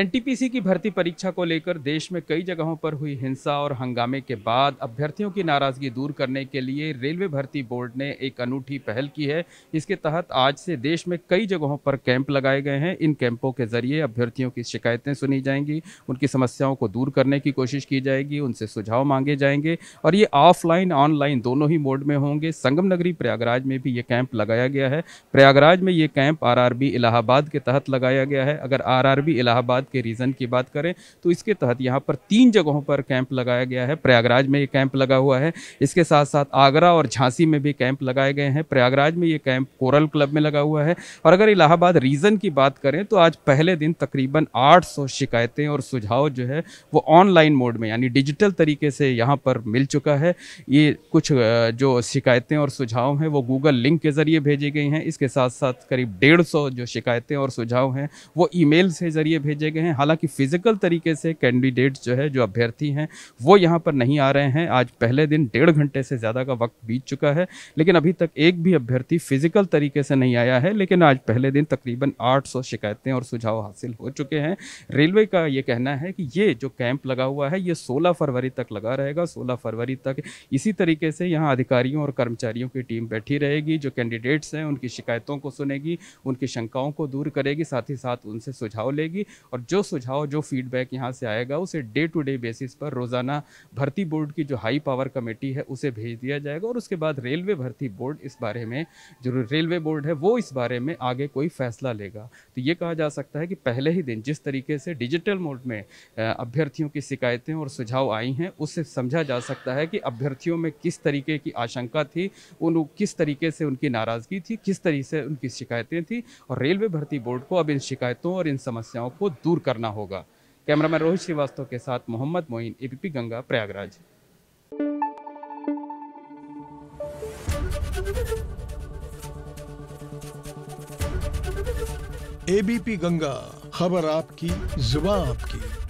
NTPC की भर्ती परीक्षा को लेकर देश में कई जगहों पर हुई हिंसा और हंगामे के बाद अभ्यर्थियों की नाराजगी दूर करने के लिए रेलवे भर्ती बोर्ड ने एक अनूठी पहल की है इसके तहत आज से देश में कई जगहों पर कैंप लगाए गए हैं इन कैंपों के जरिए अभ्यर्थियों की शिकायतें सुनी जाएंगी उनकी समस्याओं को दूर करने की कोशिश की जाएगी उनसे सुझाव मांगे जाएंगे और ये ऑफलाइन ऑनलाइन दोनों ही मोड में होंगे संगम नगरी प्रयागराज में भी ये कैंप लगाया गया है प्रयागराज में ये कैंप आर इलाहाबाद के तहत लगाया गया है अगर आर इलाहाबाद विवाद के रीज़न की बात करें तो इसके तहत यहाँ पर तीन जगहों पर कैंप लगाया गया है प्रयागराज में ये कैंप लगा हुआ है इसके साथ साथ आगरा और झांसी में भी कैंप लगाए गए हैं प्रयागराज में ये कैंप कोरल क्लब में लगा हुआ है और अगर इलाहाबाद रीज़न की बात करें तो आज पहले दिन तकरीबन आठ शिकायतें और सुझाव जो है वो ऑनलाइन मोड में यानी डिजिटल तरीके से यहाँ पर मिल चुका है ये कुछ जो शिकायतें और सुझाव हैं वो गूगल लिंक के ज़रिए भेजी गई हैं इसके साथ साथ करीब डेढ़ सौ जो शिकायतें और सुझाव हैं वो ईमेल से ज़रिए भेजे गए गए हैं हालांकि फिजिकल तरीके से कैंडिडेट्स जो है जो अभ्यर्थी हैं वो यहाँ पर नहीं आ रहे हैं आज पहले दिन डेढ़ घंटे से ज़्यादा का वक्त बीत चुका है लेकिन अभी तक एक भी अभ्यर्थी फिजिकल तरीके से नहीं आया है लेकिन आज पहले दिन तकरीबन आठ शिकायतें और सुझाव हासिल हो चुके हैं रेलवे का ये कहना है कि ये जो कैंप लगा हुआ है ये सोलह फरवरी तक लगा रहेगा सोलह फरवरी तक इसी तरीके से यहाँ अधिकारियों और कर्मचारियों की टीम बैठी रहेगी जो कैंडिडेट्स हैं उनकी शिकायतों को सुनेगी उनकी शंकाओं को दूर करेगी साथ ही साथ उनसे सुझाव लेगी और और जो सुझाव जो फीडबैक यहाँ से आएगा उसे डे टू डे बेसिस पर रोज़ाना भर्ती बोर्ड की जो हाई पावर कमेटी है उसे भेज दिया जाएगा और उसके बाद रेलवे भर्ती बोर्ड इस बारे में जो रेलवे बोर्ड है वो इस बारे में आगे कोई फैसला लेगा तो ये कहा जा सकता है कि पहले ही दिन जिस तरीके से डिजिटल मोड में अभ्यर्थियों की शिकायतें और सुझाव आई हैं उससे समझा जा सकता है कि अभ्यर्थियों में किस तरीके की आशंका थी उन किस तरीके से उनकी नाराज़गी थी किस तरीके से उनकी शिकायतें थी और रेलवे भर्ती बोर्ड को अब इन शिकायतों और इन समस्याओं को दूर करना होगा कैमरामैन रोहित श्रीवास्तव के साथ मोहम्मद मोइन एबीपी गंगा प्रयागराज एबीपी गंगा खबर आपकी जुबा आपकी